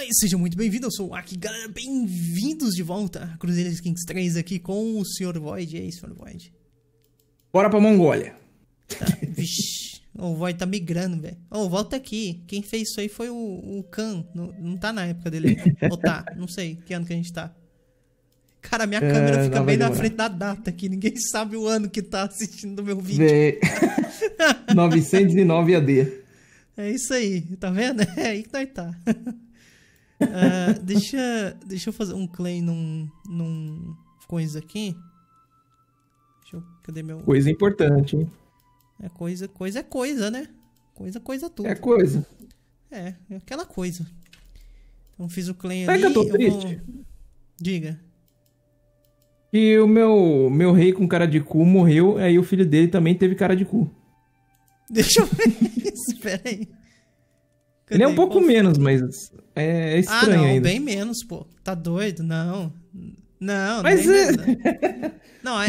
Fala aí, seja muito bem-vindo, eu sou o Aki, galera, bem-vindos de volta a Cruzeiros Kings 3 aqui com o Sr. Void, é isso, Sr. Void? Bora pra Mongólia. Tá, vixi, o Void tá migrando, velho. Ô, oh, volta aqui, quem fez isso aí foi o, o Khan, não, não tá na época dele, ou tá, não sei, que ano que a gente tá. Cara, minha é, câmera fica bem na frente da data aqui. Ninguém sabe o ano que tá assistindo o meu vídeo. Vê... 909 AD. É isso aí, tá vendo? É aí que nós tá. Uh, deixa, deixa eu fazer um claim num, num coisa aqui. Deixa eu, cadê meu... Coisa importante, hein? É coisa, coisa é coisa, né? Coisa, coisa tudo. É coisa. É, é aquela coisa. Então fiz o claim Sabe ali. Que eu tô triste? Eu vou... Diga. E o meu, meu rei com cara de cu morreu, aí o filho dele também teve cara de cu. Deixa eu ver isso, peraí. Ele é um pouco menos, mas é, é ah, estranho. Ah, não, ainda. bem menos, pô. Tá doido? Não. Não, mas não. É...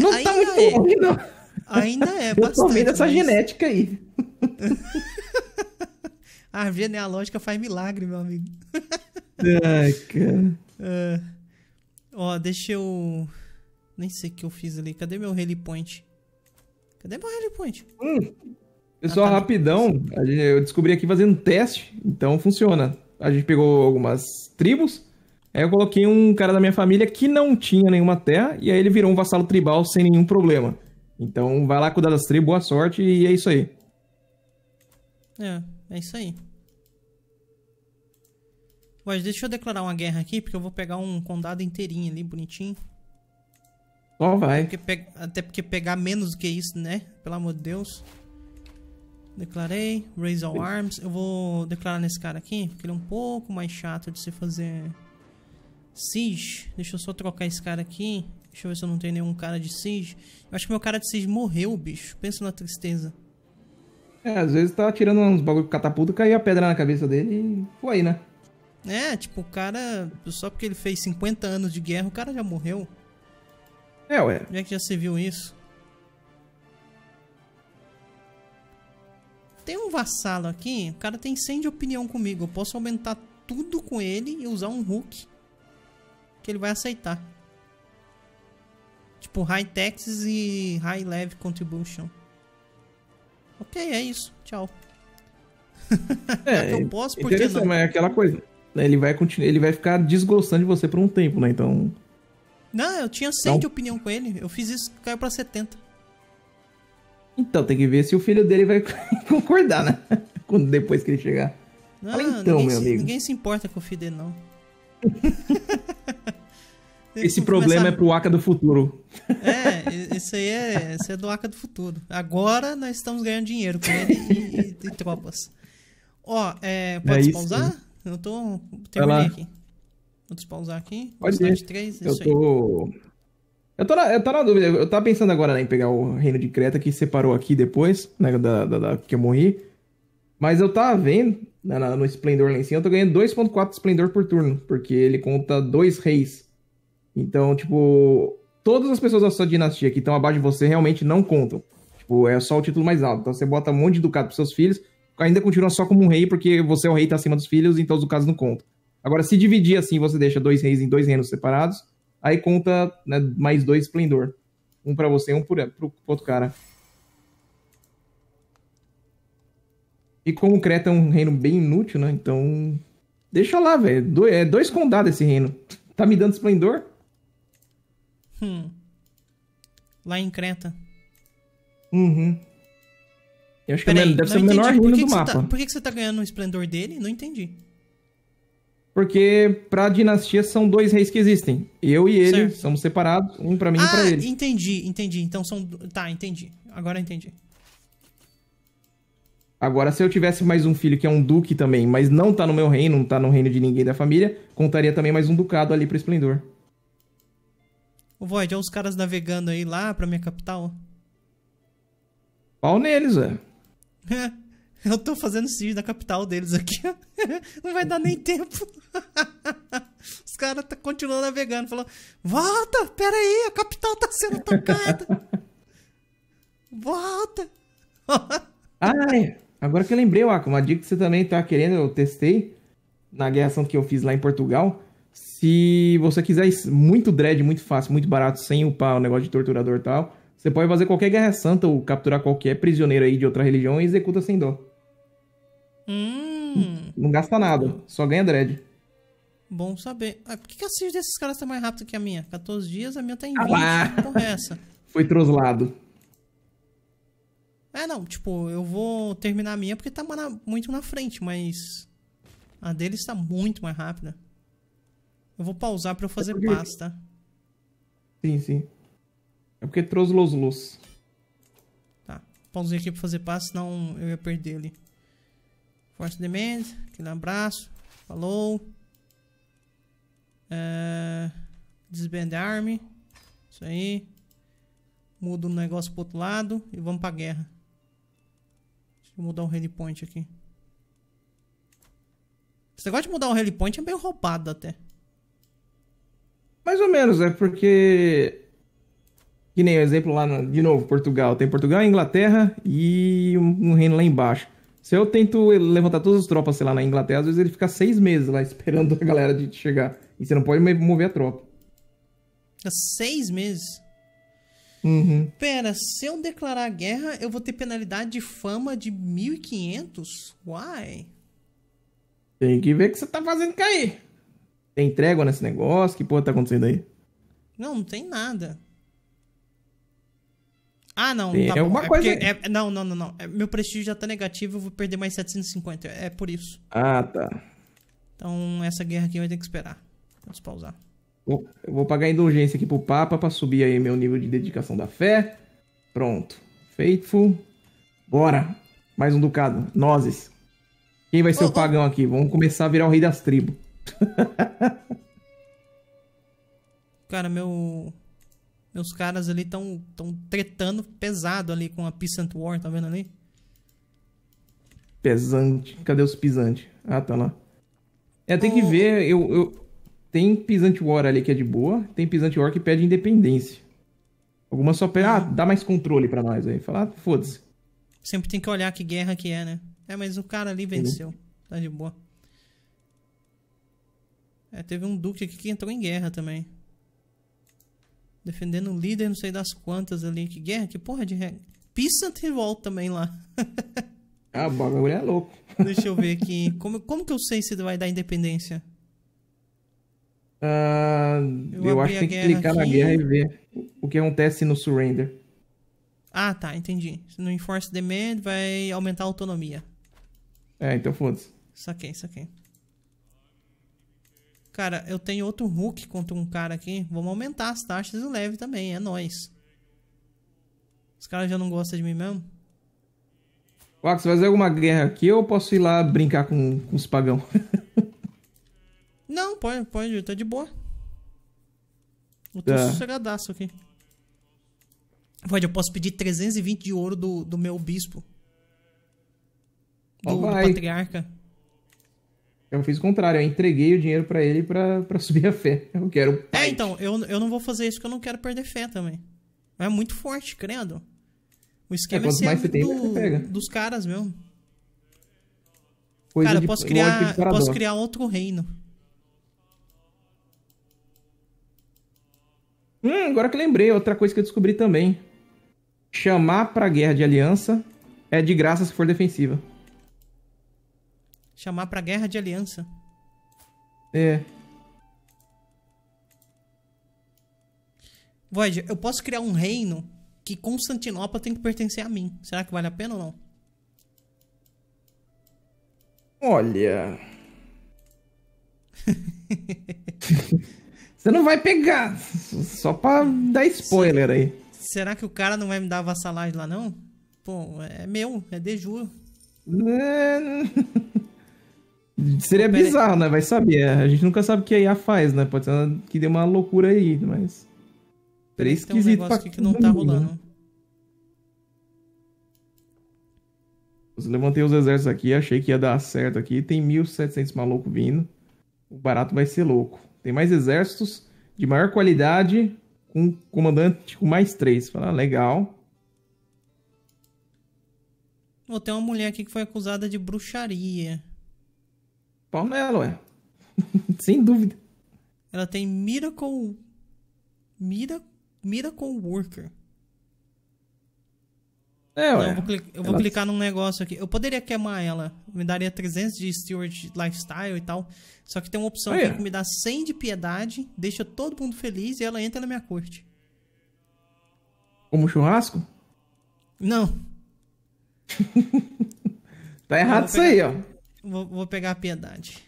não. não, não tá ainda tá muito é. não. Ainda é, Eu bastante. Eu tô vendo essa mas... genética aí. A genealógica faz milagre, meu amigo. Ai, cara. Uh, ó, deixa eu. Nem sei o que eu fiz ali. Cadê meu rally point? Cadê meu rally point? Hum, ah, pessoal, ah, tá rapidão. Eu descobri aqui fazendo teste, então funciona a gente pegou algumas tribos. Aí eu coloquei um cara da minha família que não tinha nenhuma terra, e aí ele virou um vassalo tribal sem nenhum problema. Então vai lá cuidar das tribos, boa sorte, e é isso aí. É, é isso aí. Mas deixa eu declarar uma guerra aqui, porque eu vou pegar um condado inteirinho ali, bonitinho. Só oh, vai. Até porque, pe... Até porque pegar menos do que isso, né? Pelo amor de Deus. Declarei, raise all arms. Eu vou declarar nesse cara aqui, porque ele é um pouco mais chato de se fazer siege. Deixa eu só trocar esse cara aqui. Deixa eu ver se eu não tenho nenhum cara de siege. Eu acho que meu cara de siege morreu, bicho. Pensa na tristeza. É, às vezes tá atirando uns bagulho com catapulta, caiu a pedra na cabeça dele e foi aí, né? É, tipo, o cara, só porque ele fez 50 anos de guerra, o cara já morreu. É, ué. Onde é que já se viu isso? Tem um vassalo aqui, o cara tem 100 de opinião comigo. Eu posso aumentar tudo com ele e usar um hook que ele vai aceitar. Tipo, high taxes e high level contribution. Ok, é isso. Tchau. É, eu posso, por que não? Mas é aquela coisa. Né? Ele vai, continuar, ele vai ficar desgostando de você por um tempo, né? Então... Não, eu tinha 100 não. de opinião com ele. Eu fiz isso, caiu pra 70. Então, tem que ver se o filho dele vai concordar, né? Quando, depois que ele chegar. Não, Fala, então, meu se, amigo. Ninguém se importa com o filho dele, não. Esse problema começar... é pro Aka do futuro. É, isso aí é, isso é do Aka do futuro. Agora nós estamos ganhando dinheiro com ele e, e, e tropas. Ó, é, pode é pausar? Né? Eu tô. Terminei aqui. Vou despausar aqui. Pode ir. 3, é eu tô. Aí. Eu tô, na, eu tô na dúvida, eu tava pensando agora né, em pegar o Reino de Creta que separou aqui depois, né, da, da, da que eu morri. Mas eu tava vendo, né, no Esplendor lá em cima, eu tô ganhando 2.4 Esplendor por turno, porque ele conta dois reis. Então, tipo, todas as pessoas da sua dinastia que estão abaixo de você realmente não contam. Tipo, é só o título mais alto. Então você bota um monte de ducado pros seus filhos, ainda continua só como um rei, porque você é o rei tá acima dos filhos, então os ducados não contam. Agora, se dividir assim, você deixa dois reis em dois reinos separados, Aí conta né, mais dois esplendor. Um para você, e um pro, pro outro cara. E como Creta é um reino bem inútil, né? Então. Deixa lá, velho. Do, é dois condados esse reino. Tá me dando esplendor? Hum. Lá em Creta. Uhum. Eu acho que é deve ser o menor reino do mapa. Tá, por que, que você tá ganhando o esplendor dele? Não entendi. Porque pra dinastia são dois reis que existem. Eu e ele certo. somos separados, um para mim ah, e pra ah, ele. entendi, entendi. Então são... Tá, entendi. Agora entendi. Agora, se eu tivesse mais um filho que é um duque também, mas não tá no meu reino, não tá no reino de ninguém da família, contaria também mais um ducado ali pro Esplendor. Ô, Void, olha os caras navegando aí lá pra minha capital. Pau neles, velho. Eu tô fazendo siege na capital deles aqui. Não vai dar nem tempo. Os caras tá continuando navegando. Falou: Volta, pera aí, a capital tá sendo tocada. Volta. ah, Agora que eu lembrei, Waka, uma dica que você também tá querendo, eu testei na guerra que eu fiz lá em Portugal. Se você quiser muito dread, muito fácil, muito barato, sem upar o negócio de torturador e tal, você pode fazer qualquer guerra santa ou capturar qualquer prisioneiro aí de outra religião e executa sem dó. Hum. Não gasta nada, só ganha dread. Bom saber. Ah, por que, que a Cis desses caras tá mais rápido que a minha? 14 dias, a minha tá em 20. Ah, é essa? Foi troslado. É, não, tipo, eu vou terminar a minha porque tá muito na frente, mas a dele está muito mais rápida. Eu vou pausar pra eu fazer é porque... Sim, sim. É porque trouxe los luz. Tá, pausei aqui pra fazer pasta, senão eu ia perder ele de Demand, aquele abraço. Falou. É, desbandar Isso aí. Muda o um negócio pro outro lado e vamos pra guerra. Deixa eu mudar um rally point aqui. Esse negócio de mudar um rally point é meio roubado até. Mais ou menos, é porque. Que nem o exemplo lá, no... de novo, Portugal. Tem Portugal, Inglaterra e um reino lá embaixo. Se eu tento levantar todas as tropas, sei lá, na Inglaterra, às vezes ele fica seis meses lá esperando a galera de chegar. E você não pode mover a tropa. é seis meses? Uhum. Pera, se eu declarar guerra, eu vou ter penalidade de fama de 1500? Uai. Tem que ver o que você tá fazendo cair. Tem trégua nesse negócio? Que porra tá acontecendo aí? Não, não tem nada. Ah, não. Tá é tá bom. coisa. é, não, não, não, não. É, meu prestígio já tá negativo, eu vou perder mais 750. É por isso. Ah, tá. Então essa guerra aqui vai ter que esperar. Vamos pausar. Eu vou pagar indulgência aqui pro Papa pra subir aí meu nível de dedicação da fé. Pronto. Faithful. Bora. Mais um ducado. Nozes. Quem vai ser oh, o pagão oh. aqui? Vamos começar a virar o rei das tribos. Cara, meu. Meus caras ali estão tão tretando pesado ali com a Peasant War, tá vendo ali? Pesante. Cadê os pisantes? Ah, tá lá. É, tem o... que ver. Eu, eu... Tem Pisant War ali que é de boa, tem Pisant War que pede independência. Algumas só pede, ah, hum. dá mais controle para nós aí. Falar, ah, foda-se. Sempre tem que olhar que guerra que é, né? É, mas o cara ali venceu. Uhum. Tá de boa. É, teve um duque aqui que entrou em guerra também. Defendendo o líder, não sei das quantas ali. Que guerra, que porra de regra. Peace and Revolt também lá. ah, o bagulho é louco. Deixa eu ver aqui. Como, como que eu sei se vai dar independência? Uh, eu, eu acho que tem que clicar aqui. na guerra e ver o que acontece no surrender. Ah, tá, entendi. No Enforce Demand vai aumentar a autonomia. É, então foda-se. Saquei, saquei. Cara, eu tenho outro hook contra um cara aqui. Vamos aumentar as taxas do leve também, é nóis. Os caras já não gostam de mim mesmo? você vai fazer alguma guerra aqui ou eu posso ir lá brincar com, com os pagão? não, pode, pode, tá de boa. Eu tô tá. sossegadaço aqui. Pode, eu posso pedir 320 de ouro do, do meu bispo. Do, oh, do patriarca. Eu fiz o contrário, eu entreguei o dinheiro para ele para subir a fé. Eu quero. É, então, eu, eu não vou fazer isso porque eu não quero perder fé também. É muito forte, credo. O é, esquema é, ser é mais do, tem, mais pega. dos caras mesmo. Coisa Cara, eu posso criar, eu posso criar outro reino. Hum, agora que lembrei, outra coisa que eu descobri também. Chamar pra guerra de aliança é de graça se for defensiva. Chamar pra guerra de aliança. É. Void, eu posso criar um reino que Constantinopla tem que pertencer a mim. Será que vale a pena ou não? Olha. Você não vai pegar. Só pra dar spoiler aí. Será que o cara não vai me dar vassalagem lá, não? Pô, é meu, é de juro. É. Seria Pera bizarro, aí. né? Vai saber. A gente nunca sabe o que a IA faz, né? Pode ser que dê uma loucura aí, mas. Seria esquisito tem um pra que não tá rolando. Né? Eu levantei os exércitos aqui, achei que ia dar certo aqui. Tem 1.700 maluco vindo. O barato vai ser louco. Tem mais exércitos de maior qualidade, com um comandante com mais três. Fala, ah, legal. Oh, tem uma mulher aqui que foi acusada de bruxaria. Pau nela, ué. Sem dúvida. Ela tem Miracle. Mira... Miracle Worker. É, então, ué. Não, eu vou, clicar, eu vou ela... clicar num negócio aqui. Eu poderia queimar ela. Me daria 300 de Steward Lifestyle e tal. Só que tem uma opção aqui que me dá 100 de piedade, deixa todo mundo feliz e ela entra na minha corte. Como churrasco? Não. tá errado isso aí, ó. Vou, vou pegar a piedade.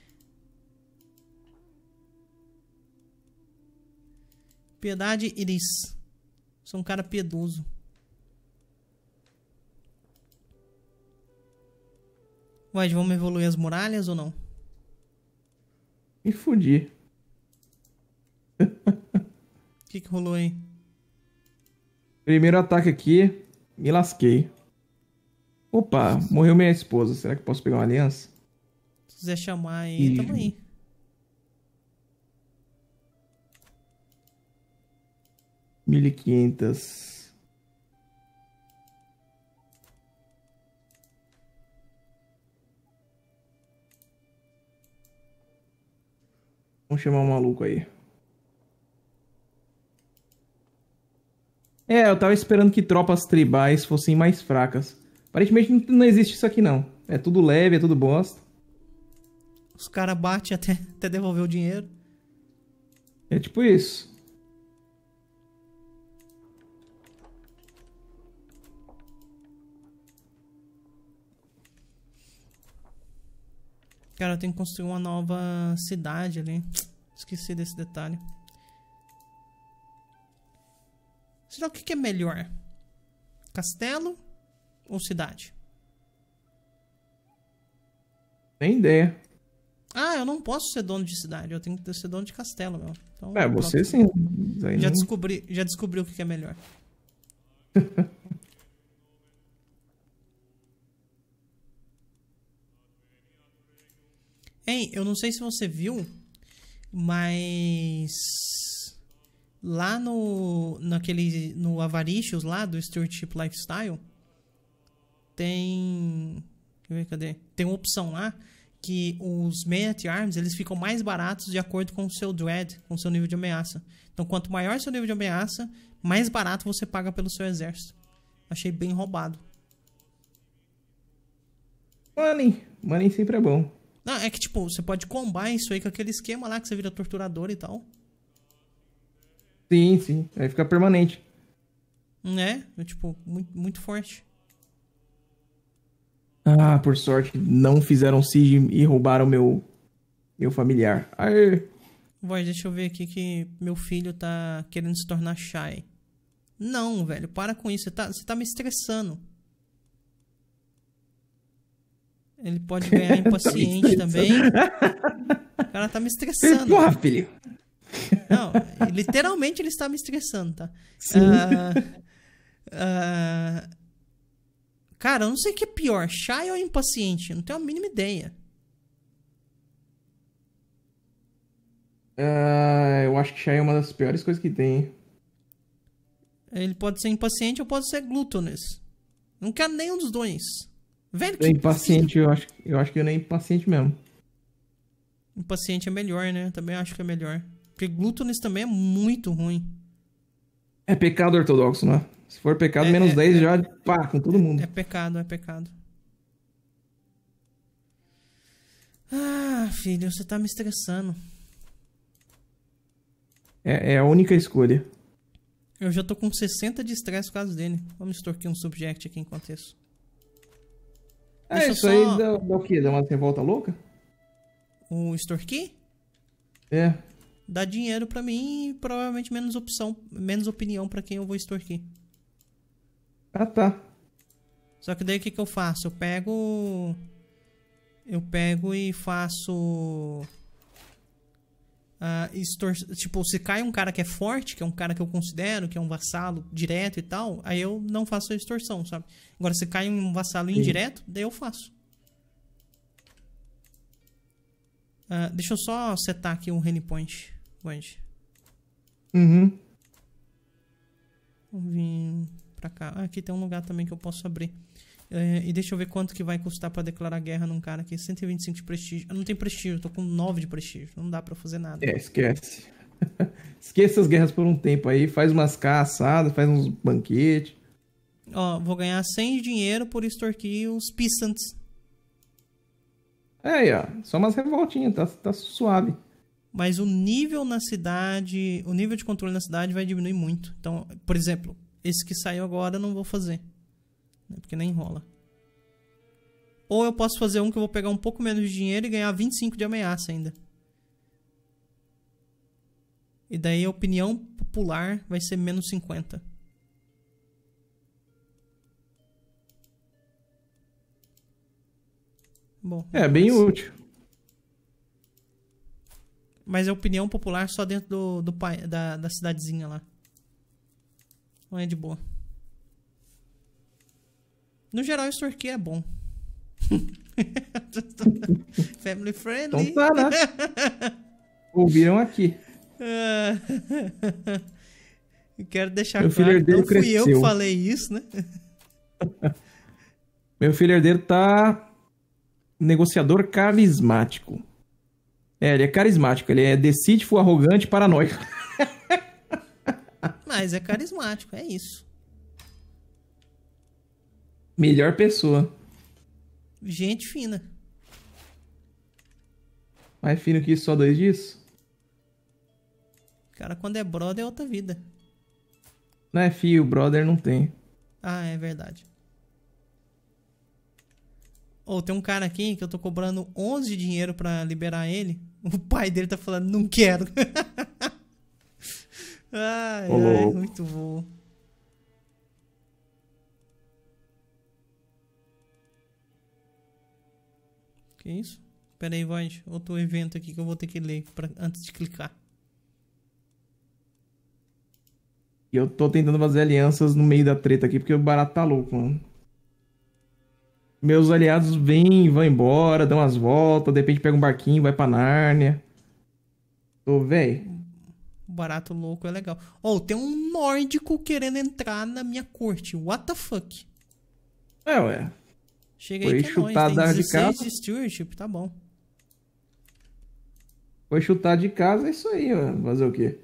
Piedade, Iris. Sou um cara piedoso. Mas vamos evoluir as muralhas ou não? Me fudi. O que, que rolou aí? Primeiro ataque aqui, me lasquei. Opa, morreu minha esposa. Será que posso pegar uma aliança? quiser chamar aí, hum. tamo aí. Mil Vamos chamar um maluco aí. É, eu tava esperando que tropas tribais fossem mais fracas. Aparentemente não existe isso aqui não. É tudo leve, é tudo bosta. Os caras batem até, até devolver o dinheiro. É tipo isso. Cara, eu tenho que construir uma nova cidade ali. Esqueci desse detalhe. Será o que é melhor? Castelo ou cidade? Tem ideia. Ah, eu não posso ser dono de cidade, eu tenho que ser dono de castelo, meu. Então, é, você sim. Aí já, não... descobri, já descobri o que é melhor. Hein, eu não sei se você viu, mas lá no naquele no Avaricious lá do Stewardship Lifestyle tem, cadê? Tem uma opção lá que os Man at Arms eles ficam mais baratos de acordo com o seu dread, com o seu nível de ameaça. Então, quanto maior seu nível de ameaça, mais barato você paga pelo seu exército. Achei bem roubado. Money. Money sempre é bom. Não, é que tipo, você pode combar isso aí com aquele esquema lá que você vira torturador e tal. Sim, sim. Aí fica permanente. Né? É, tipo, muito, muito forte. Ah, por sorte, não fizeram siege e roubaram meu meu familiar. Aê. Vai, deixa eu ver aqui que meu filho tá querendo se tornar shy. Não, velho, para com isso. Você tá, você tá me estressando. Ele pode ganhar tá impaciente tá também. O cara tá me estressando. Porra, filho. Não, literalmente ele está me estressando, tá? Sim. Uh, uh, Cara, eu não sei o que é pior, shy ou impaciente? Eu não tenho a mínima ideia. Uh, eu acho que shy é uma das piores coisas que tem. Ele pode ser impaciente ou pode ser glútones. Não quero nenhum dos dois. Velho, que é impaciente, eu acho, eu acho que ele é impaciente mesmo. Impaciente é melhor, né? Também acho que é melhor. Porque glútones também é muito ruim. É pecado ortodoxo, não é? Se for pecado, é, menos é, 10 é, já pá, com todo mundo. É, pecado, é pecado. Ah, filho, você tá me estressando. É, é a única escolha. Eu já tô com 60 de estresse por causa dele. Vamos extorquir um subject aqui enquanto isso. É, Deixa isso só... aí dá, dá o quê? Dá uma revolta louca? O extorquir? É dá dinheiro para mim e provavelmente menos opção, menos opinião para quem eu vou extorquir. Ah, tá. Só que daí o que, que eu faço? Eu pego. Eu pego e faço. Uh, extor... Tipo, se cai um cara que é forte, que é um cara que eu considero, que é um vassalo direto e tal, aí eu não faço a extorsão, sabe? Agora, se cai um vassalo Sim. indireto, daí eu faço. Uh, deixa eu só setar aqui um Rally Point longe. Uhum. Vou vir pra cá. Ah, aqui tem um lugar também que eu posso abrir. É, e deixa eu ver quanto que vai custar para declarar guerra num cara aqui. É 125 de prestígio. Eu não tenho prestígio, tô com 9 de prestígio. Não dá para fazer nada. É, esquece. esquece as guerras por um tempo aí. Faz umas caçadas, faz uns banquetes. Ó, vou ganhar 100 de dinheiro por extorquir os peasants. É aí, ó. Só umas revoltinhas, tá, tá suave mas o nível na cidade, o nível de controle na cidade vai diminuir muito. Então, por exemplo, esse que saiu agora eu não vou fazer, né? porque nem rola. Ou eu posso fazer um que eu vou pegar um pouco menos de dinheiro e ganhar 25 de ameaça ainda. E daí a opinião popular vai ser menos 50. Bom, é bem útil. Mas é opinião popular só dentro do, do da, da cidadezinha lá. Não é de boa. No geral, isso aqui é bom. Family friendly. Então tá, né? Ouviram aqui. Quero deixar Meu claro, que fui eu que falei isso, né? Meu filho herdeiro tá negociador carismático. É, ele é carismático, ele é decídico, arrogante, paranoico. Mas é carismático, é isso. Melhor pessoa. Gente fina. Mais fino que isso, só dois disso? Cara, quando é brother é outra vida. Não é fio, brother não tem. Ah, é verdade. Ou oh, tem um cara aqui que eu tô cobrando 11 dinheiro pra liberar ele. O pai dele tá falando, não quero. ai, Olá. ai, muito bom. Que isso? Pera aí, Void. Outro evento aqui que eu vou ter que ler pra, antes de clicar. E eu tô tentando fazer alianças no meio da treta aqui, porque o barato tá louco, mano meus aliados vêm, vão embora, dão as voltas, de repente pega um barquinho, vai pra Nárnia. Tô, véi. Barato louco é legal. Ou oh, tem um nórdico querendo entrar na minha corte. What the fuck? É, ué. Chega Foi aí que é nóis. Tem 16 de, de stewardship, tá bom. Foi chutar de casa, é isso aí, mano. Fazer o quê?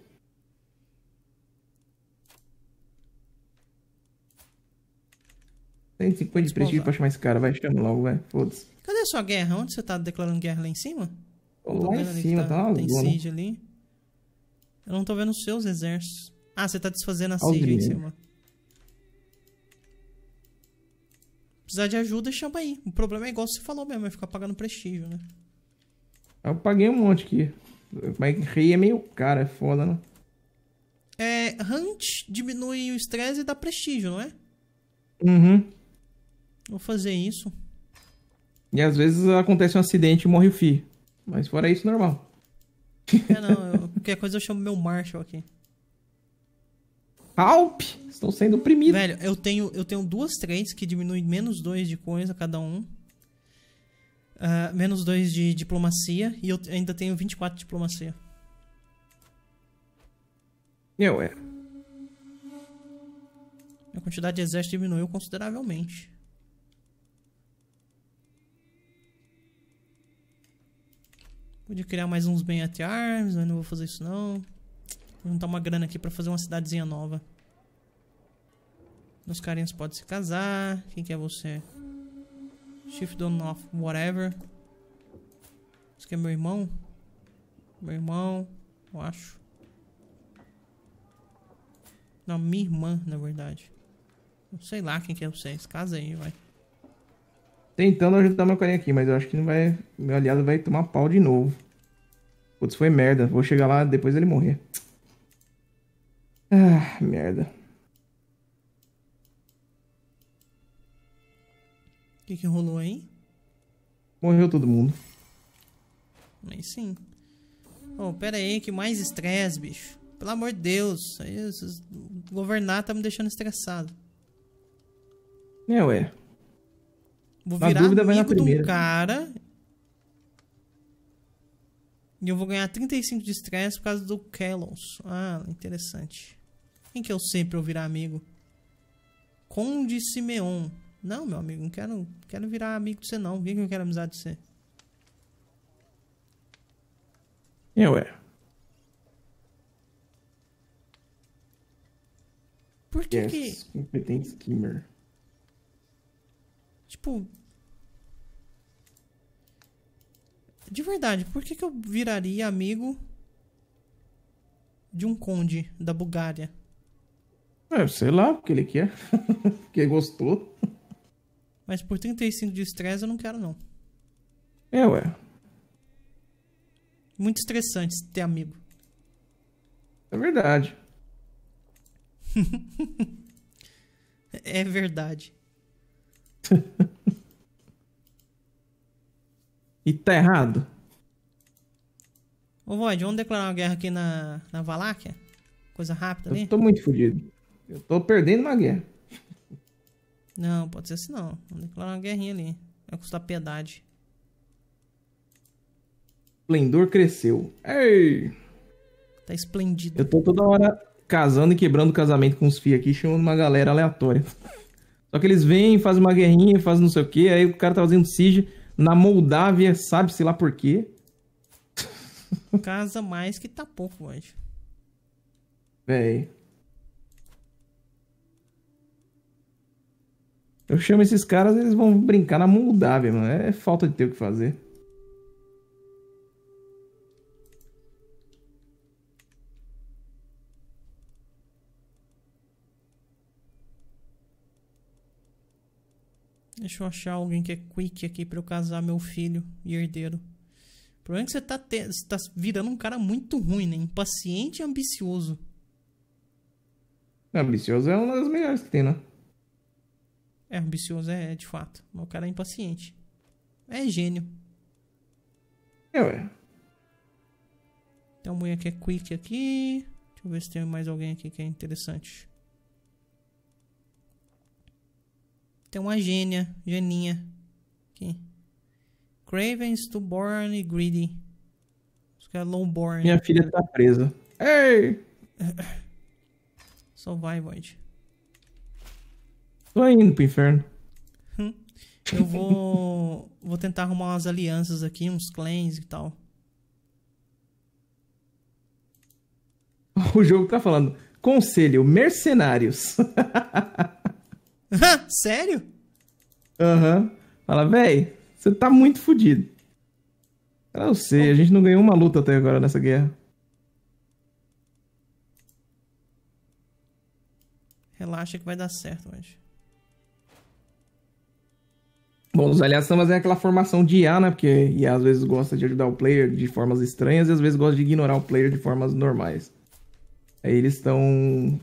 150 de prestígio pra chamar esse cara, vai, chama logo, vai. Foda-se. Cadê a sua guerra? Onde você tá declarando guerra? Lá em cima? Lá em cima, tá, tá Tem né? siege ali. Eu não tô vendo os seus exércitos. Ah, você tá desfazendo a siege aí em cima. Precisar de ajuda, chama aí. O problema é igual você falou mesmo, é ficar pagando prestígio, né? Eu paguei um monte aqui. Mas rei é meio caro, é foda, né? É, Hunt diminui o estresse e dá prestígio, não é? Uhum. Vou fazer isso. E às vezes acontece um acidente e morre o Fi. Mas fora isso, normal. É, não. Eu, qualquer coisa eu chamo meu Marshall aqui. Alp! Estão sendo oprimidos. Velho, eu tenho, eu tenho duas trends que diminuem menos dois de coisa cada um. Uh, menos dois de diplomacia e eu ainda tenho 24 de diplomacia. Eu é. Minha quantidade de exército diminuiu consideravelmente. Podia criar mais uns bem at arms, mas não vou fazer isso não. Vou juntar uma grana aqui pra fazer uma cidadezinha nova. Os carinhos podem se casar. Quem que é você? Chief do North, whatever. Isso aqui é meu irmão? Meu irmão, eu acho. Não, minha irmã, na verdade. Não sei lá quem que é vocês. Casa aí, vai tentando ajudar meu carinha aqui, mas eu acho que não vai. Meu aliado vai tomar pau de novo. Putz, foi merda. Vou chegar lá depois ele morrer. Ah, merda. O que, que rolou aí? Morreu todo mundo. Mas sim. Oh, pera aí, que mais estresse, bicho. Pelo amor de Deus. Isso, governar tá me deixando estressado. É, ué. Vou na virar dúvida, amigo de um cara. E eu vou ganhar 35 de estresse por causa do Kellons. Ah, interessante. Quem que eu sei pra eu virar amigo? Conde Simeon. Não, meu amigo, não quero, quero virar amigo de você, não. Por que, eu quero amizade de você? Eu é. Por que yes, que... Competente Skimmer. Tipo, De verdade, por que, que eu viraria amigo de um conde da Bulgária? É, sei lá, porque ele quer. porque gostou. Mas por 35 de estresse eu não quero, não. É, ué. Muito estressante ter amigo. É verdade. é verdade. E tá errado? Ô, Void, vamos declarar uma guerra aqui na, na Valáquia? Coisa rápida ali? Eu tô muito fodido. Eu tô perdendo uma guerra. Não, pode ser assim não. Vamos declarar uma guerrinha ali. Vai custar piedade. Esplendor cresceu. Ei! Tá esplendido. Eu tô toda hora casando e quebrando casamento com os FI aqui, chamando uma galera aleatória. Só que eles vêm, fazem uma guerrinha, fazem não sei o que, aí o cara tá fazendo siege, na Moldávia, sabe-se lá por quê. Casa mais que tá pouco, anjo. Véi. Eu chamo esses caras, eles vão brincar na Moldávia, mano. É falta de ter o que fazer. Deixa eu achar alguém que é quick aqui pra eu casar meu filho e herdeiro. O problema é que você tá, te... você tá virando um cara muito ruim, né? Impaciente e ambicioso. Ambicioso é uma das melhores que tem, né? É, ambicioso é, é de fato. Mas o cara é impaciente. É gênio. É, ué. Tem uma mulher que é quick aqui. Deixa eu ver se tem mais alguém aqui que é interessante. Tem uma gênia, geninha. Aqui. Craven's Stillborn e Greedy. Os caras é Lowborn. Minha filha tá presa. Ei! Só vai, Void. Tô indo pro inferno. Hum. Eu vou. vou tentar arrumar umas alianças aqui, uns clans e tal. O jogo tá falando. Conselho, mercenários. Sério? Aham. Uhum. Fala, véi, você tá muito fodido. Eu sei, a gente não ganhou uma luta até agora nessa guerra. Relaxa que vai dar certo, hoje. Bom, os aliados estão fazendo é aquela formação de IA, né? Porque IA às vezes gosta de ajudar o player de formas estranhas e às vezes gosta de ignorar o player de formas normais. Aí eles estão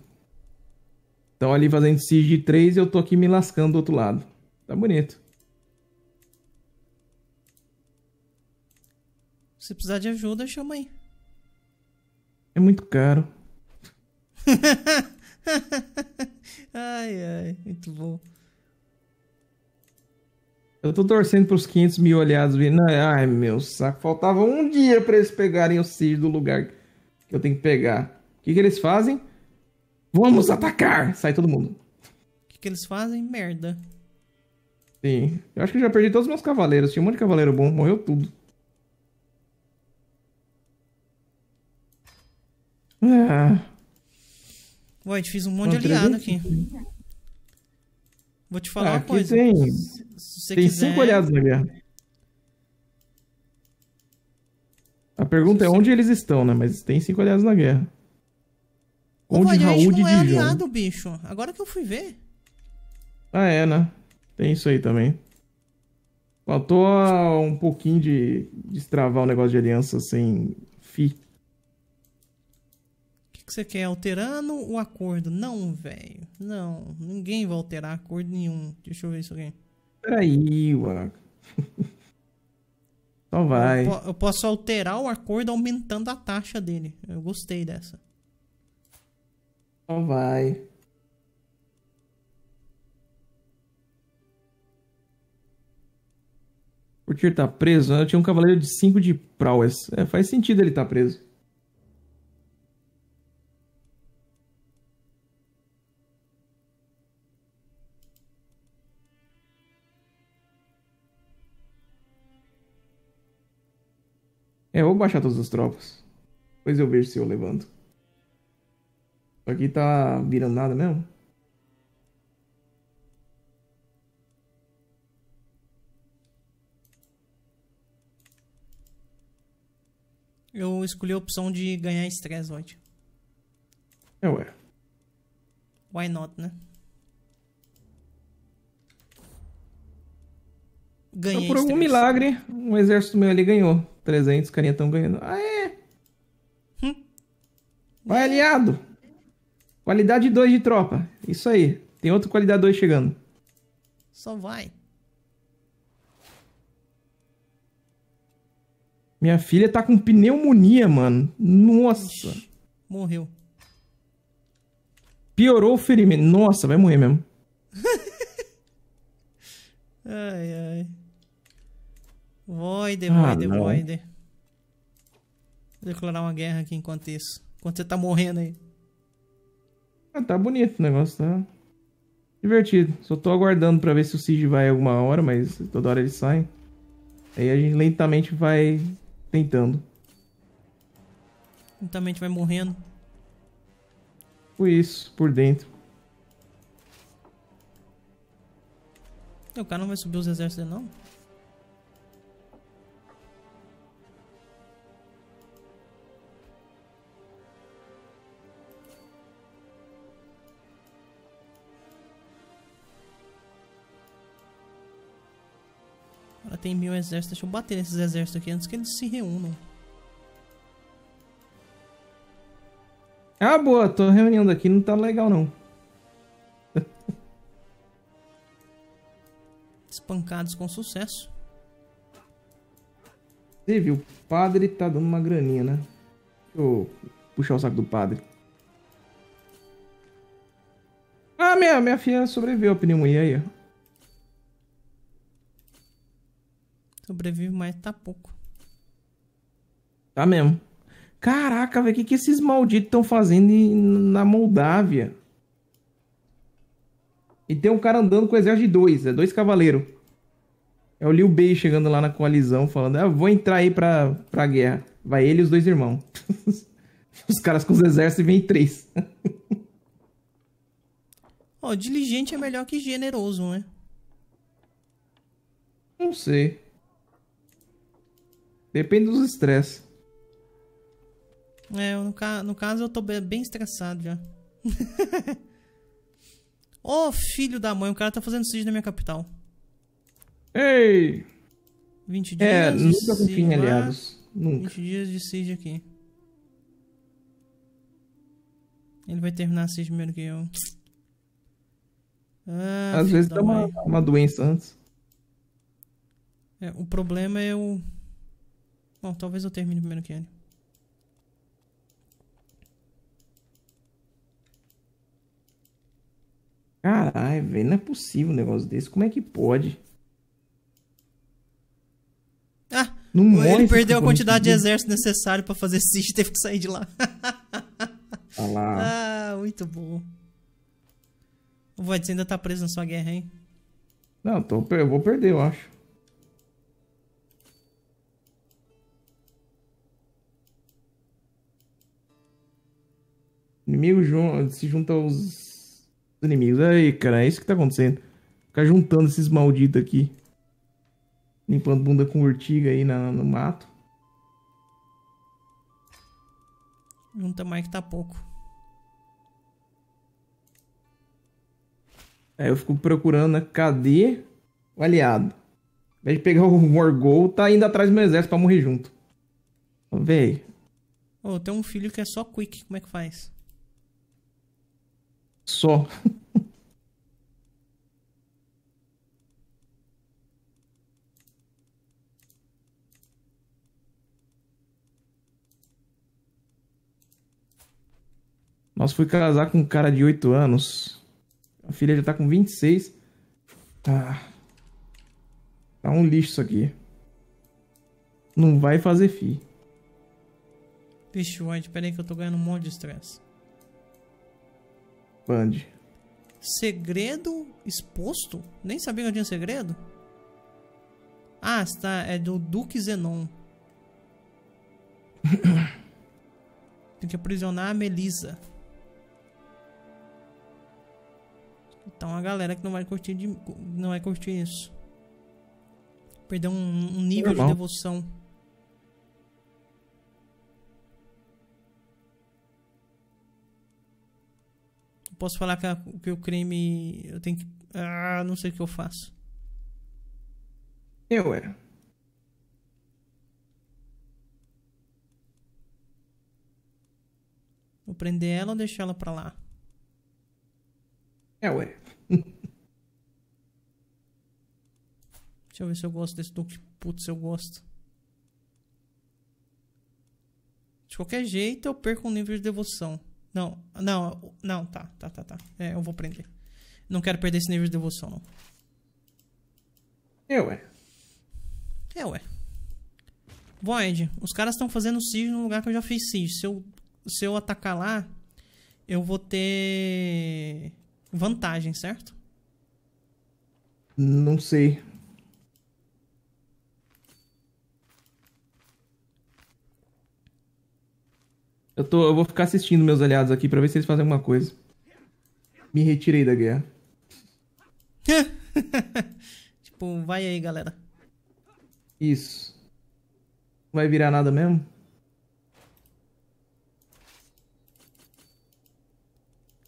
Estão ali fazendo siege de 3 e eu tô aqui me lascando do outro lado. Tá bonito. Se precisar de ajuda, chama aí. É muito caro. ai, ai, muito bom. Eu tô torcendo pros 500 mil olhados vindo. Ai, meu saco. Faltava um dia pra eles pegarem o siege do lugar que eu tenho que pegar. O que, que eles fazem? Vamos atacar! Sai todo mundo. O que, que eles fazem? Merda. Sim. Eu acho que eu já perdi todos os meus cavaleiros. Tinha um monte de cavaleiro bom. Morreu tudo. Ah. Ué, a gente fez um monte Não, de aliado aqui. Vou te falar ah, uma coisa. Tem, se tem quiser... cinco aliados na guerra. A pergunta é onde eles estão, né? Mas tem cinco aliados na guerra. O onde Raul não tipo, é aliado, bicho. Agora que eu fui ver. Ah, é, né? Tem isso aí também. Faltou ah, um pouquinho de destravar o negócio de aliança sem fi. O que, que você quer? Alterando o acordo? Não, velho. Não. Ninguém vai alterar acordo nenhum. Deixa eu ver isso aqui. Peraí, Waka. Só vai. Eu, posso alterar o acordo aumentando a taxa dele. Eu gostei dessa. Não vai. Porque ele tá preso? Eu tinha um cavaleiro de 5 de prowess. É, faz sentido ele tá preso. É, eu vou baixar todas as tropas. Depois eu vejo se eu levanto. Aqui tá virando nada mesmo? Eu escolhi a opção de ganhar estresse, Void. É, ué. Why not, né? Ganhei então, por algum milagre, um exército meu ali ganhou. 300, carinha tão ganhando. Ah, é! Hum. Vai, aliado! Qualidade 2 de tropa. Isso aí. Tem outro qualidade 2 chegando. Só vai. Minha filha tá com pneumonia, mano. Nossa. Ixi, morreu. Piorou o ferimento. Nossa, vai morrer mesmo. ai, ai. voide, ah, voide. Vou declarar uma guerra aqui enquanto isso. Enquanto você tá morrendo aí. Ah, tá bonito o negócio, tá divertido. Só tô aguardando pra ver se o Cid vai alguma hora, mas toda hora ele sai. Aí a gente lentamente vai tentando. Lentamente vai morrendo. Por isso, por dentro. O cara não vai subir os exércitos não? tem mil exércitos. Deixa eu bater nesses exércitos aqui antes que eles se reúnam. Ah, boa. Tô reunindo aqui. Não tá legal, não. Espancados com sucesso. Você viu? O padre tá dando uma graninha, né? Deixa eu puxar o saco do padre. Ah, minha, minha filha sobreviveu a pneumonia aí, ó. sobrevive, mas tá pouco. Tá mesmo. Caraca, velho, o que, que esses malditos estão fazendo em, na Moldávia? E tem um cara andando com o exército de dois, é dois cavaleiros. É o Liu Bei chegando lá na coalizão, falando: ah, vou entrar aí pra, pra guerra. Vai ele e os dois irmãos. os caras com os exércitos vêm três. Ó, oh, diligente é melhor que generoso, né? Não sei. Depende dos estresses. É, no, ca no caso eu tô bem estressado já. Ô oh, filho da mãe, o cara tá fazendo siege na minha capital. Ei! 20 é, dias é, nunca confio em aliados. Nunca. 20 dias de siege aqui. Ele vai terminar a siege primeiro que eu. Ah, Às vezes dá uma, uma doença antes. É, o problema é o... Bom, talvez eu termine primeiro que ele. Caralho, velho, não é possível um negócio desse. Como é que pode? Ah, não morre ele perdeu a quantidade de exército necessário para fazer siege e teve que sair de lá. ah, lá. ah, muito bom. O Void, ainda tá preso na sua guerra, hein? Não, tô, eu vou perder, eu acho. Inimigo jun se junta aos inimigos. Aí, cara, é isso que tá acontecendo. Ficar juntando esses malditos aqui. Limpando bunda com urtiga aí na, no mato. Junta mais que tá pouco. Aí eu fico procurando, né? cadê o aliado? Ao invés de pegar o Morgul, tá indo atrás do meu exército pra morrer junto. Véi. Ô, oh, tem um filho que é só quick, como é que faz? Só. Nós fui casar com um cara de 8 anos. A filha já tá com 26. Tá. Tá um lixo isso aqui. Não vai fazer fi. Bicho, Wade, peraí que eu tô ganhando um monte de estresse. Mande. Segredo exposto? Nem sabia que eu tinha segredo. Ah, está. É do Duque Zenon. Tem que aprisionar a Melissa. Então a galera que não vai curtir de, não vai curtir isso. Perdeu um, um nível Normal. de devoção. posso falar que, a, que o crime. Eu tenho que. Ah, não sei o que eu faço. Eu é. Vou prender ela ou deixar ela pra lá? É, ué. Deixa eu ver se eu gosto desse Duke. Putz, eu gosto. De qualquer jeito, eu perco um nível de devoção. Não, não, não, tá, tá, tá, tá. É, eu vou prender. Não quero perder esse nível de devoção, não. É, ué. É, ué. Void, os caras estão fazendo siege no lugar que eu já fiz siege. Se eu, se eu atacar lá, eu vou ter vantagem, certo? Não sei. Eu, tô, eu vou ficar assistindo meus aliados aqui pra ver se eles fazem alguma coisa. Me retirei da guerra. tipo, vai aí, galera. Isso. Não vai virar nada mesmo?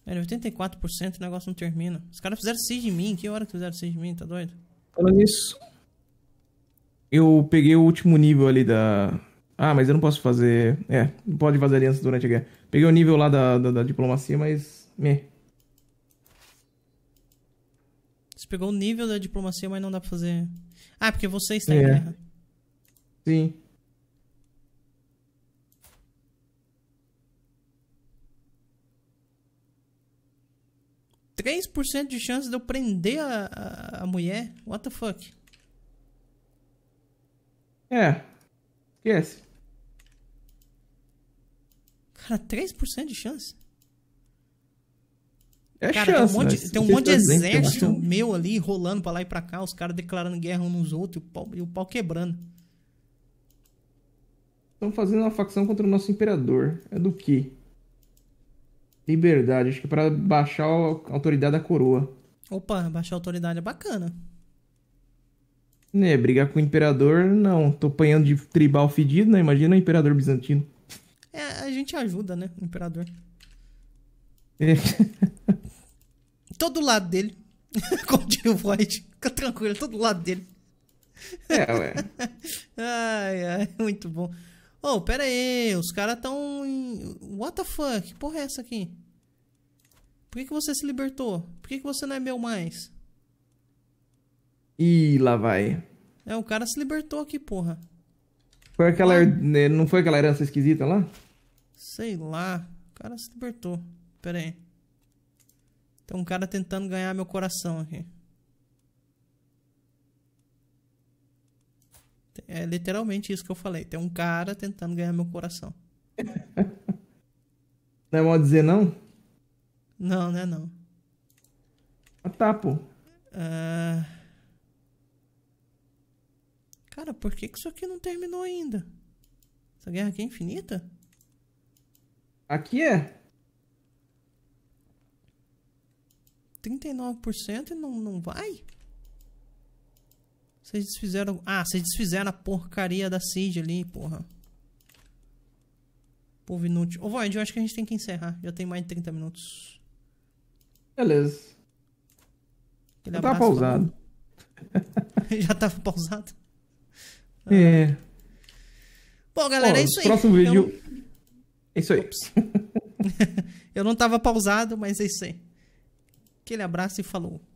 84% é, o negócio não termina. Os caras fizeram 6 de mim. Que hora que fizeram 6 de mim? Tá doido? Falando nisso, eu peguei o último nível ali da, ah, mas eu não posso fazer. É, não pode fazer aliança durante a guerra. Peguei o nível lá da, da, da diplomacia, mas. Meh. Você pegou o nível da diplomacia, mas não dá pra fazer. Ah, porque você está em é. guerra. Sim. Três por cento de chance de eu prender a, a, a mulher? What the fuck? É. Esquece. Cara, 3% de chance? É cara, chance, tem um monte, né? de, tem um monte de exército meu ali rolando pra lá e pra cá, os caras declarando guerra uns nos outros e o pau, e o pau quebrando. Estão fazendo uma facção contra o nosso imperador. É do quê? Liberdade. Acho que é pra baixar a autoridade da coroa. Opa, baixar a autoridade é bacana. Né, brigar com o imperador, não. Tô apanhando de tribal fedido, né? Imagina o imperador bizantino. É, a gente ajuda, né? O imperador. É. todo lado dele. com o Void. Fica tranquilo, todo lado dele. É, ué. ai, ai, muito bom. Ô, oh, pera aí, os caras tão. Em... What the fuck? Que porra é essa aqui? Por que, que você se libertou? Por que, que você não é meu mais? Ih, lá vai. É, o cara se libertou aqui, porra. Foi aquela. Ah. Não foi aquela herança esquisita lá? Sei lá. O cara se libertou. Pera aí. Tem um cara tentando ganhar meu coração aqui. É literalmente isso que eu falei. Tem um cara tentando ganhar meu coração. não é mal dizer não? Não, não é não. Ah, tá, pô. Ah. Uh... Cara, por que, que isso aqui não terminou ainda? Essa guerra aqui é infinita? Aqui é. 39% e não, não vai? Vocês desfizeram... Ah, vocês desfizeram a porcaria da Cid ali, porra. Povo inútil. Ô, Void, eu acho que a gente tem que encerrar. Já tem mais de 30 minutos. Beleza. Aquele Já tá pausado. Já tava tá pausado? É. Bom, galera, é isso aí. Próximo vídeo. Eu... É isso aí. Eu não tava pausado, mas é isso aí. Aquele abraço e falou.